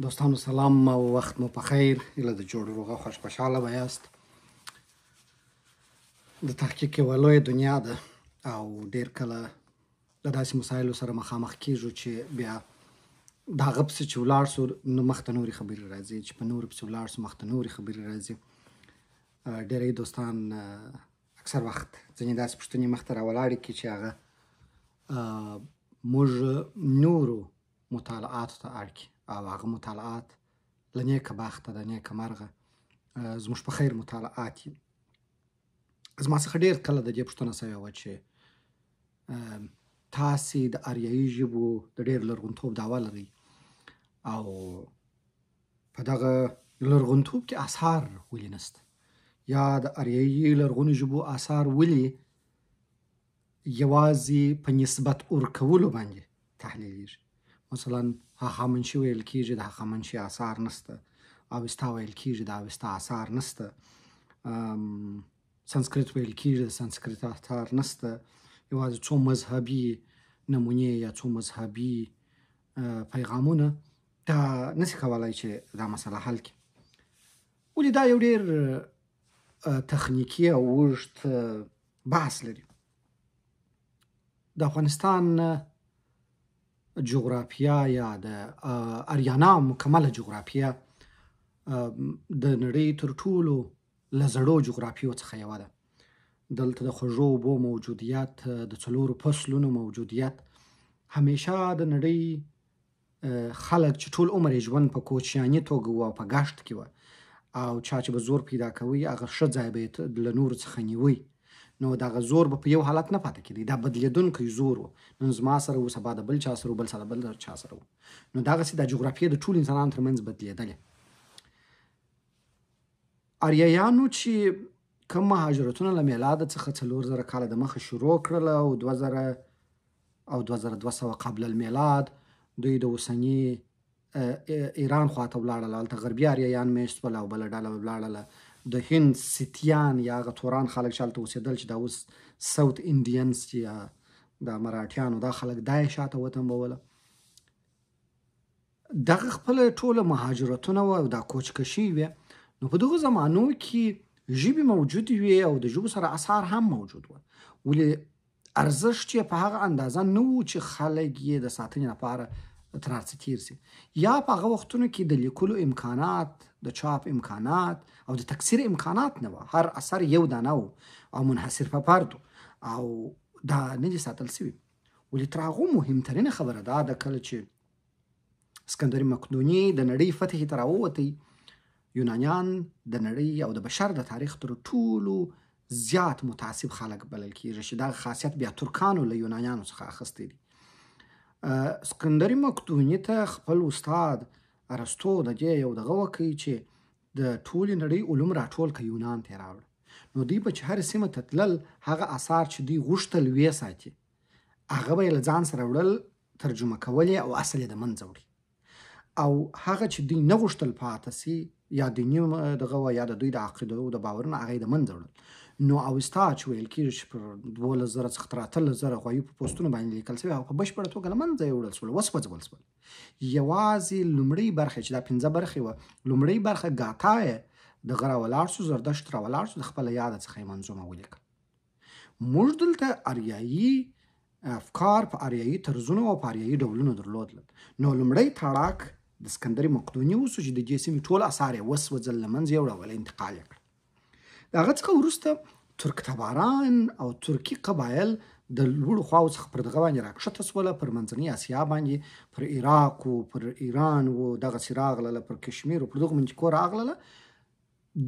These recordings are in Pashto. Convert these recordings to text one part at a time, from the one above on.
دوستانو سلام او وخت مو په خیر اله د جوړ روغه خوش خوشاله بیاست د تحقیق یوه لویه دنیا ده او ډیر کله له داسې مسایلو سره مخامخ کیږو چې بیا دا غبسې چې ولاړ سو نو مخته نورې خبرې راځي چې په نورو پسې ولاړ سو مخته نورې خبرې راځي ډیری دوستان اکثر وخت ځینې داسې پوښتنې مخته راولاړې کړي چې هغه موږ نورو مطالعاتو ته اړ کړي او هغه مطالعات له نیکه بخته د نیکه مرغه زموږ په خیر مطالعات دي زما څخه ډیر کله د دې پوښتنه سوې وه چې تاسې د اریایي ژبو د ډیر لرغونتوب دعوه لرئ او په دغه لرغونتوب کې اثار ولې نسته یا د اریایي لرغونو ژبو اثار ولې یوازې په نسبت اور کولو باندې تحلیلیږي مثلا هخامنشي ویل کیږي د هخامنشي آثار نشته اوستا ویل کیږي د اوستا آثار نشته سانسکریت ویل کیږي د سانسکریت آثار نشته یوازې څو مذهبي نمونه یا څو مذهبي پیغامونه دا نسی کولای چې دا مسله حل کړي ولې دا یو ډیر تخنیکی او وجد بحث لري د افغانستان جغرافیا یا د اریانا مکمله جغرافیا د نړۍ تر ټولو له زړو جغرافیو څخه یوه ده دلته د خوږو اوبو موجودیت د څلورو فصلونو موجودیت همیشه د نړۍ خلک چې ټول عمر یې ژوند په کوچیاني توګه و او په ګشت کې و او چا چې به زور پیدا کوي هغه ښه ځای به له نورو څخه نیوي نو دغه زور به په یو حالت نه پاتې کېدی دا بدلېدونکی زور و نن زما سره و سبا د بل چا سره بل سره بل چا سره نو دغسې د جغرافیې د ټول انسانانو ترمنځ بدلېدلې اریایانو چې کوم مهاجرتونه له میلاده څخه څلور زره کاله دمخه شروع کړل او 2000 او 2200 قبل المیلاد دوی د اوسنی ایران خواته ولاړل هلته غربي آریایان میشت ول او بل ډله ولاړل د هند سیتیان یا هغه توران خلک چې هلته اوسېدل چې دا اوس ساوت انډینز یا د مراټیانو دا خلک دا یې شاته وتنبوله دغه خپله ټوله مهاجرتونه وه او دا کوچکشي وې نو په دغو زمانو کې ژبې موجود وې او د ژبو سره اثار هم موجود وه ولې ارزښت یې په هغه اندازه نه و چې خلک یې د ساتنې لپاره تر څه تیر سي یا په هغه وختونو کې د لیکلو امکانات د چاپ امکانات او د تکثیر امکانات نه و هر اثر یو دانه و او منحصر په پردو او دا نه دي ساتل سوي ولې تر هغه مهمترین خبره دا ده کله چې اسکندر مقدوني د نړۍ فتح ته راووتی یونانیان د نړۍ او د بشر د تاریخ تر ټولو زیات متعصب خلک بلل کېږي چې دا خاصیت بیا ترکانو له یونانیانو څخه اخیستی دی سکندر مقدوني ته خپل استاد ارسطو د دې یو دغه وکړي چې د ټولې نړۍ علوم راټول کړي یونان ته راوړ نو دوی په هر سیمه ته تلل هغه آثار چې دوی غوښتل وې ساتي هغه به له ځان سره وړل ترجمه کولې او اصل یې د منځ وړي او هغه چې دوی نه غوښتل پاتې سي یا دیني دغه و یا د دوی د عقیده او د باورونو هغه د منځ وړل نو اوستاچ ویل کېږي چې پر 2000 څخه تر 3000 غوي په پوسټونو باندې لیکل شوی او په بشپړ توګه لمنځه وړل شو وسوځول شو یوازې لومړی برخه چې دا 15 برخه و لومړی برخه غاټه د غرا ولاړ شو زردشت را ولاړ شو د خپل یاد څخه منظومه ولیکل موږ دلته اریایي افکار په اریایي طرزونو او په اریایي ډولونو درلودل نو لومړی تاړاک د سکندر مقدوني اوسو چې د دې سیمې ټول آثار یې وسوځل له منځه یې وړول انتقال یې کړ د هغه څخه وروسته ترک تباران او ترکی قبایل د لوړو خواو څخه پر دغه باندې راکښته سوله پر منځنۍ اسیا باندې پر عراق او پر ایران او دغسې راغله پر کشمیر او پر دغه منځکو راغله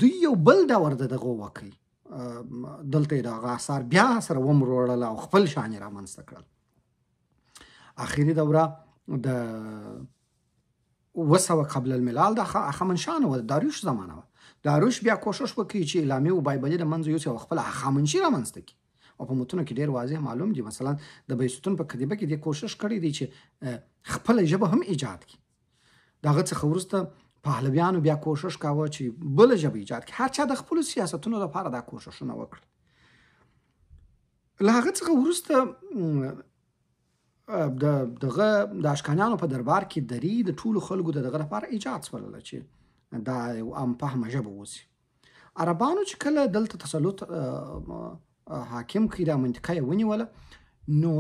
دوی یو بل ډول د دغه وکړي دلته دا غاثار بیا سره ومروړل او خپل شان را منځته کړل اخیری دوره د وسوه قبل الملال دا هغه منشانه و داریوش زمانه و داریوش بیا کوشش وکړي چې اعلامي او بایبلي د منځ یوسي او خپل خامنشي رامنځته کړي او په متونو کې ډیر واضح معلوم دي مثلا د بیستون په کتیبه کې د کوشش کړی دی چې خپل ژبه هم ایجاد کړي داغه څخه ورسته پهلویانو بیا کوشش کاوه چې بل ژبه ایجاد کړي هر چا د خپل سیاستونو لپاره دا کوششونه وکړل له هغه څخه ورسته د دغه د اشکانیانو په دربار کې دری د ټولو خلکو د دغه لپاره ایجاد شول چې دا یو ام په مجبه وسی عربانو چې کله دلته تسلط حاکم کړي د منطقه ونیول نو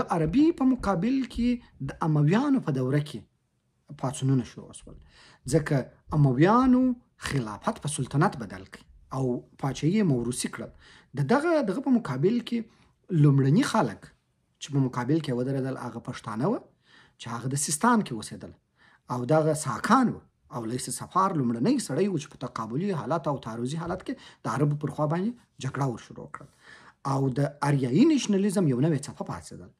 د عربي په مقابل کې د امویانو په دوره کې پاتونونه شروع شول ځکه امویانو خلافت په سلطنت بدل کړ او پاچهي موروثي کړل د دغه دغه په مقابل کې لومړني خلک چې په مقابل کې ودرېدل هغه پښتانه و چې هغه د سیستان کې اوسېدل او دغه ساکان و او لیس سفار لومړنۍ سړی و چې په تقابلي حالت او تعارضي حالت کې د عربو پر خوا باندې جګړه ور شروع کړل او د اریایي نېشنلیزم یو نوې څپه پاڅېدل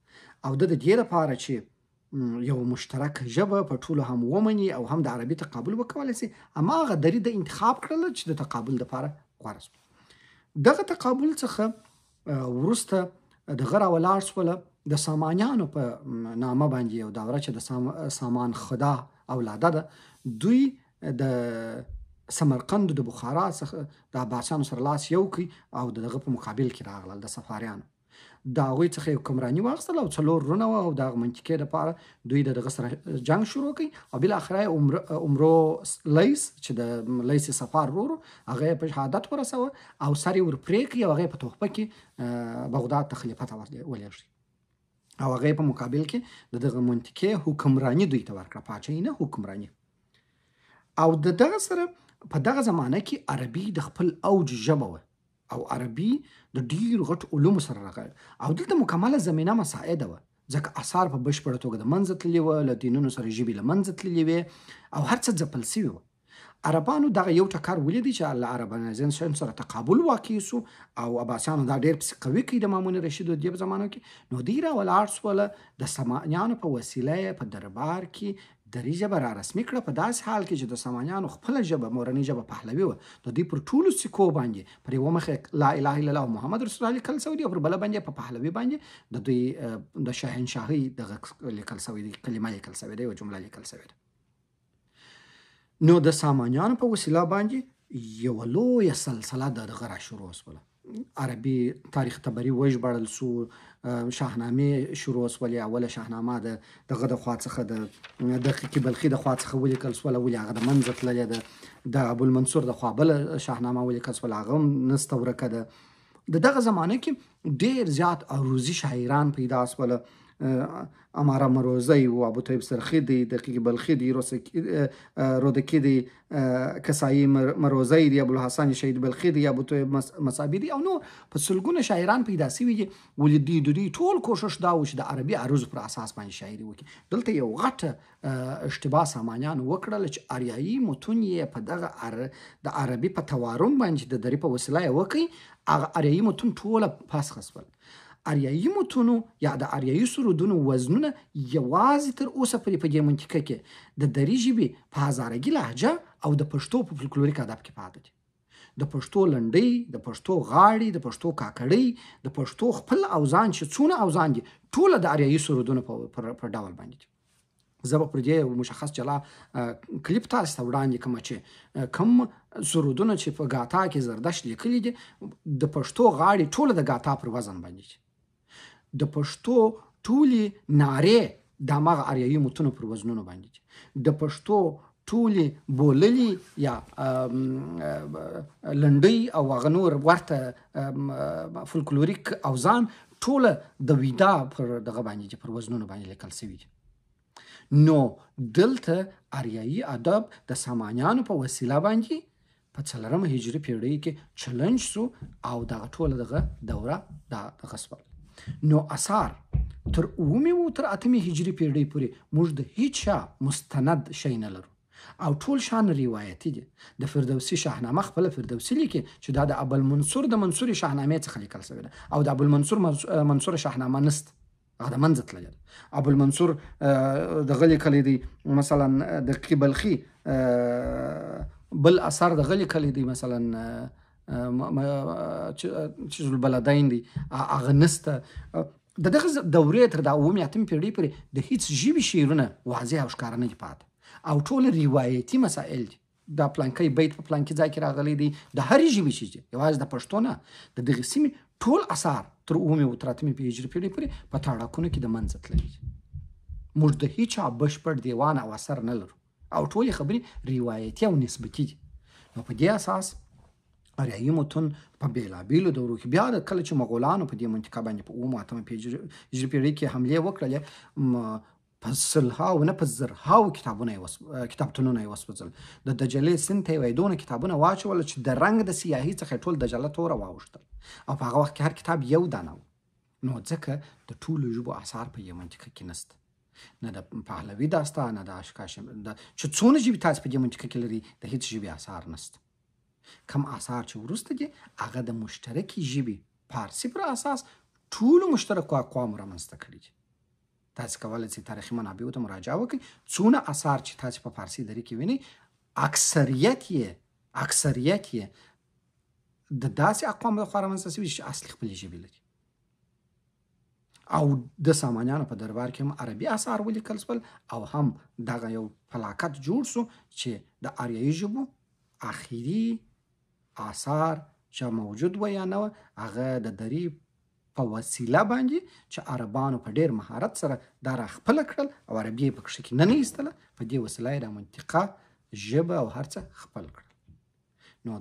او د دې لپاره چې یو مشترک ژبه په ټولو هم ومني او هم د عربي تقابل وکولای شي اما هغه دری د انتخاب کړل چې د تقابل لپاره غوړس دغه تقابل څخه ورسته د غره ولاړ سوله د سامانیانو په نامه باندې یو دوره چې د سام سامان خدا اولاده ده دوی د سمرقند د بخارا څخه د عباسیانو سره لاس یو کی او دغه په مقابل کې راغلل د صفاریانو دا غوی څخه حکمرانی واغستل او څلور رونه او د منطقې لپاره دوی دغه سره جنگ شروع کړي او بل اخره عمر عمرو لیس چې د لیس سفار ورو هغه په شهادت ورسوه او ساري ور پرې کړي او هغه په توخپه کې بغداد ته خلیفہ ته ولېږي او هغه په مقابل کې د دغه منطقي حکمرانی دوی ته ورکړه پاچای نه حکمرانی او د دغه سره په دغه زمانه کې عربي د خپل اوج ژبه وه او عربي د ډیر غټ علوم سره راغله او دلته مکمله زمينه مساعده وه ځکه اثار په بشپړه توګه د منځ تللی وه له دینونو سره ژبې له منځ تللی وې او هر څه ځپل سوي وه عربانو دغه یو ټکر ولیدي چې له عربانایزیشن سره تقابل واقع شو او عباسیانو دا ډیر پس قوي کړي د مامون رشید د دې زمانو کې نو دیره ولاړ سول د سمانیانو په وسیله په دربار کې دری ژبه را رسمي کړه په داس حال کې چې د سامانیانو خپل ژبه مورنی ژبه پهلوي و د دې پر ټولو سکو باندې پر یو مخ لا اله الا الله محمد رسول الله کل سعودي پر بل باندې په پهلوي باندې د دوی د شاهنشاهي د لیکل سعودي کلمه لیکل سعودي او جمله لیکل سعودي نو د سامانیانو په وسیله باندې یو لویه سلسله دغه را شروع شوله عربي تاریخ تبري وژبړل سو شاهنامې شروع سولې اوله شاهنامه د دغه د خوا څخه د دقیقي بلخي د خوا څخه ولیکل سوله ولې هغه د منځ تللې ده د ابو المنصور د خوا بل شاهنامه ولیکل سوله هغه نستورکه ده د دغه زمانه کې ډیر زیات عروضي شاعران پیدا سول اماره مروزی و ابو طیب سرخی دی دقیق بلخی دی رودکی دی کسایی مروزی دی ابو الحسن شهید بلخی دی ابو طیب مصابی دی او نور په سلګونه شاعران پیدا سوي دي ولې دی دوی ټول کوشش دا و چې د عربي عروض پر اساس باندې شاعري وکړي دلته یو غټه اشتباه سامانیان وکړل چې آریایي متون یې په دغه عر... د عربي په توارم باندې د درې په وسیله وکړي هغه آریایي متون ټوله پاس خسول اریایي متونو یا د اریایي سرودونو وزنونه یوازې تر اوسه پورې په دې منطقه کې د دري ژبې په هزارګي لهجه او د پښتو په فولکلوریک ادب کې پاتې دي د پښتو لنډۍ د پښتو غاړې د پښتو کاکړۍ د پښتو خپل اوزان چې څونه اوزان دي ټول د اریایي سرودونو په ډول باندې دي زه به پر دې مشخص جلا کلیپ تاسو ته وړاندې کوم چې کم سرودونه چې په غاتا کې زردشت لیکلي دي د پښتو غاړي ټول د غاتا پر وزن باندې د پښتو ټولې نارې د ماغه اریایي متونو پر وزنونو باندې دي د پښتو ټولې بوللي یا لنډي او غنور ورته فولکلوریک اوزان ټول د ویدا پر دغه باندې پر وزنونو باندې لیکل شوی دي نو دلته اریایي ادب د سامانیانو په وسیله باندې په څلرم هجری پیړۍ کې چلنج سو او دغه ټول دغه دوره دغه سپل نو اثار تر اومه او تر اتمه هجری پیړۍ پورې موږ د هیڅ مستند شی نه لرو او ټول شان روایتي دي د فردوسی شاهنامه خپل فردوسی لیکي چې دا د ابو المنصور د منصوري شاهنامې څخه لیکل شوی ده او د ابو المنصور منصور شاهنامه نست هغه منځ تلل ابو المنصور د غلي کلی دی مثلا د قبلخي بل اثر د غلي کلی دی مثلا آه چې البلدین دی هغه نسته د دغه دورې تر د اومې اتم پیړۍ پورې د هیڅ ژبي شعرونه واضح او ښکار نه پات او ټول روایتي مسائل دي دا پلانکی بیت په پلانکی ځای کې راغلي دي د هرې ژبې چې دي یوازې د پښتو نه د دغه سیمې ټول اثار تر اومې او تر اتمې پیړۍ پورې پورې په تاړکونه کې د منځ تللي دي موږ د هیڅ بشپړ دیوان او اثر نه لرو او ټولې خبرې روایتي او نسبتي دي نو په دې اساس اریایمو تون په بیلابیلو دورو کې بیا د کله چې مغولانو په دې منطقه باندې په اومه اتمه پیژري پیړۍ کې حمله وکړه په سلهاو نه په زرهاو کتابونه وس کتابتونونه یې وسوځل د دجلې سنت یې دونه کتابونه واچول چې د رنگ د سیاهي څخه ټول دجله تور واوښتل او په هغه وخت کې هر کتاب یو دانه نو ځکه د ټولو ژبو اثار په یمن کې نست نه د پهلوي داستان نه د اشکاش د چې څونه ژبې تاسو په دې منطقه کې لري د هیڅ ژبې اثار نست کم آثار چې ورسته دي هغه د مشترکې ژبې فارسی پر اساس ټول مشترکو اقوام رامنځته کړي دي تاسو کولای شئ تاریخي منابعو ته مراجعه وکړئ څونه آثار چې تاسو په فارسی دري کې ویني اکثریت یې اکثریت یې د داسې اقوام لخوا رامنځته شوي چې اصلي خپلې ژبې لري او د سامانیانو په دربار کې هم عربي اثار ولیکل شول او هم دغه یو فلاکت جوړ سو چې د آریایي ژبو اخیری آثار چې موجود و یا نه و هغه د دري په وسیله باندې چې عربانو په ډیر مهارت سره دا را خپل کړل او عربي په کښ کې نه نه ایستله په دې وسیله را منطقه ژبه او هرڅه خپل کړل نو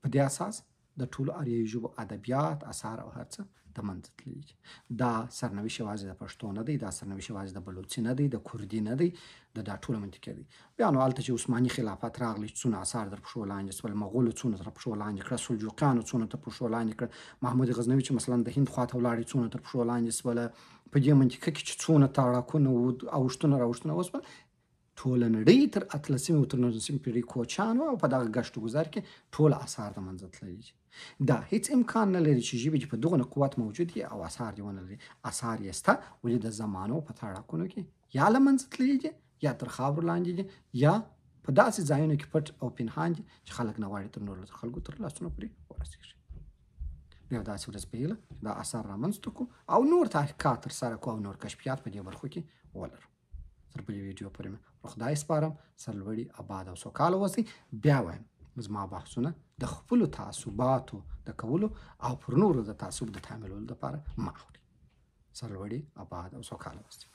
په دې اساس د ټولو اریایي ژبو ادبیات اثار او هرڅه د منځ تللی دا سرنوشت یوازې د پښتو نه دی دا سرنوشت یوازې د بلوچستان نه دی د کوردی نه دی د دا ټول منطقه دی بیا نو الته چې عثماني خلافت راغلی څونه اثار در پښو لاندې سول مغول څونه تر پښو لاندې کړ سلجوقیان څونه تر پښو لاندې کړ محمود غزنوی چې مثلا د هند خواته ولاړ څونه تر پښو لاندې سول په دې منطقه کې چې څونه تاړاکونه او اوشتونه راوشتونه وسول ټول نړۍ تر اتلسمه او تر نولسمه پیړۍ کوچیان او په دغه گشت گذار کې ټول آثار د منځه تللي دا هیڅ امکان نه لري چې ژبه په دغه قوت موجود وي او آثار دی ونه لري آثار یې ستا ولې د زمانو په تړاکونو کې یا له منځه تللي دي یا تر خاور لاندې دي یا په داسې ځایونو کې پټ او پنهان دي چې خلک نه غواړي تر نورو خلکو تر لاسونو پورې ورسیږي یو داسې ورځ پیله دا آثار رامنځته کړو او نور تحقیقات ترسره کړو او نور کشفیات په دې برخو کې ولرو تر بلې ویډیو پورې مې پر خدای سپارم سرلوړي اباد او سوکاله اوسئ بیا وایم زما بحثونه د خپلو تعصباتو د کولو او پر نورو د تعصب د تعاملولو لپاره مه اخلئ سرلوړي اباد او سوکاله اوسئ